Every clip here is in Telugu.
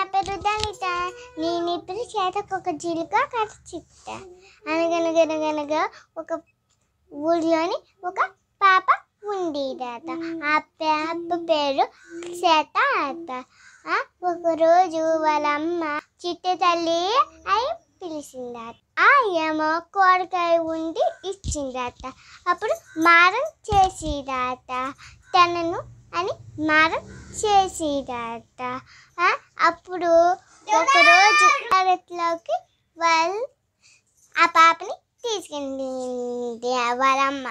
నా పేరు దళిత నేను ఇప్పుడు చేతకు ఒక జీలుగా కట్ చెప్తా అనగనగనగనగా ఒక ఊళ్ళోని ఒక పాప ఉండేదాత ఆ పాప పేరు చేత అట ఒకరోజు వాళ్ళ అమ్మ చిట్ట తల్లి అయి పిలిచిందాత ఆ ఏమో కోరికాయ ఉండి ఇచ్చిందాత అప్పుడు మారం చేసేదాత తనను అని మారం చేసేదట అప్పుడు ఒకరోజు తరగతిలోకి వాళ్ళు ఆ పాపని తీసుకెళ్ళింది వాళ్ళమ్మ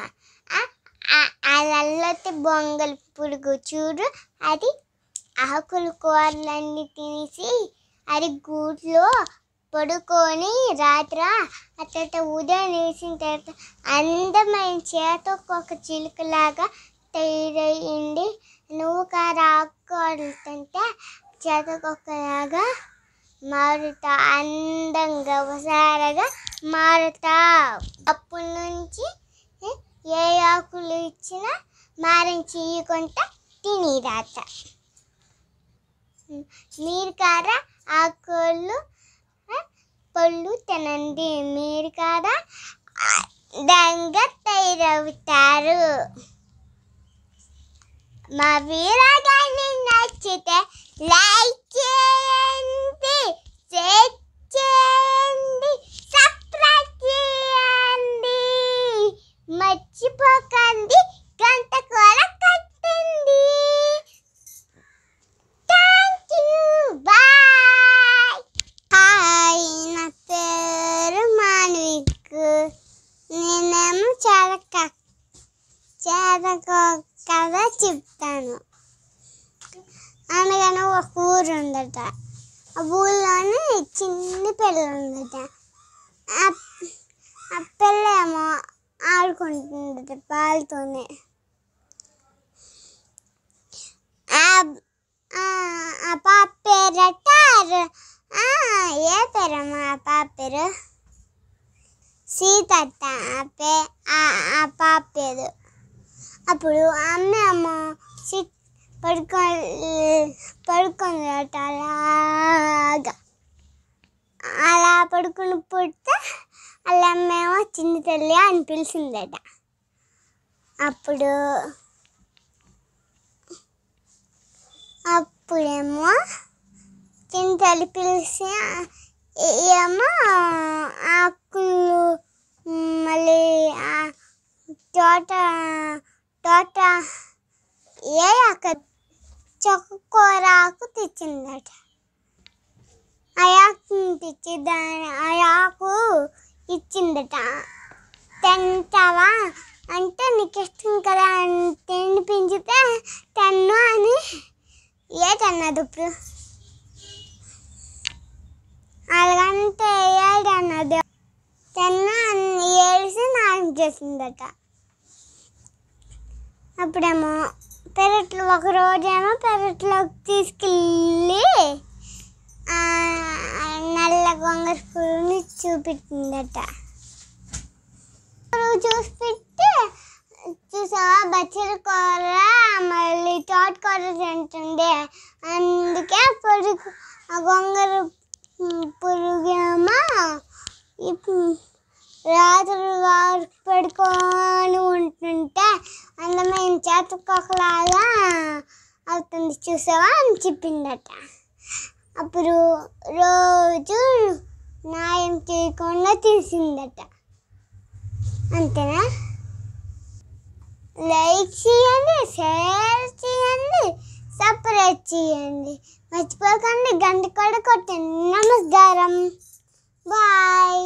అల్లతే బొంగలు పురుగు చూడు అది ఆకులు కూరలన్నీ తినేసి అది గూట్లో పడుకొని రాత్ర ఆ తర్వాత ఉదయం వేసిన తర్వాత అందమైన చేత ఒక్కొక్క చిలుకలాగా తయారయ్యింది నువ్వు కారాకుంటుంటే చేతకొక్కలాగా మారుతా అందంగా ఒకసారిగా మారుతా అప్పటి నుంచి ఏ ఆకులు ఇచ్చినా మారం చేయకుండా తినేదాట మీరు కార ఆకులు పళ్ళు తినండి మీరు కార దంగా తయారవుతారు మా వీరాగాన్ని నచ్చితే లైక్ చేయండి షేర్ చేయండి సబ్స్క్రైబ్ చేయండి మర్చిపోకండి కథ చెప్తాను అనగానే ఒక ఊరు ఉందట ఆ ఊళ్ళోనే చిన్న పిల్ల ఉందట ఆ పిల్ల ఏమో ఆడుకుంటుందట పాలతోనే ఆ పాప పేరట ఏ పేరమ్మా ఆ పాప పేరు సీతట్ట ఆ పే ఆ పాప పేరు అప్పుడు అమ్మే అమ్మ సిట్ పడుకొని పడుకొని అలాగా అలా పడుకుని పుడితే అలా మేము చిన్ని తల్లి అని పిలిచిందట అప్పుడు అప్పుడేమో చిన్న తల్లి పిలిచి ఏమో ఆకులు మళ్ళీ తోట తోట ఏ అక్క చొక్కూరాకు తెచ్చిందట అయాకు తెచ్చి దాని అయాకు ఇచ్చిందట తింటావా అంటే నీకు ఇష్టం కదా తిండి పెంచితే తన్ను అని ఏ తన్నది ఇప్పుడు అలాగంటే ఏడన్నది తన్ను అని ఏడిసి నాకు చేసిందట అప్పుడేమో పెరట్లో ఒక రోజేమో పెరట్లోకి తీసుకెళ్ళి నల్ల గొంగర పువ్వుని చూపించిందట చూసి పెట్టి చూసావా బచ్చల కూర మళ్ళీ తోటకూర తింటుంది అందుకే పొరుగు గొంగర పురుగేమో ఒకలాగా అవుతుంది చూసావా అని చెప్పిందట అప్పుడు రోజు న్యాయం చేయకుండా తీసిందట అంతేనా లైక్ చేయండి షేర్ చేయండి సపరేట్ చేయండి మర్చిపోకండి గంట కూడా కొట్టండి నమస్కారం బాయ్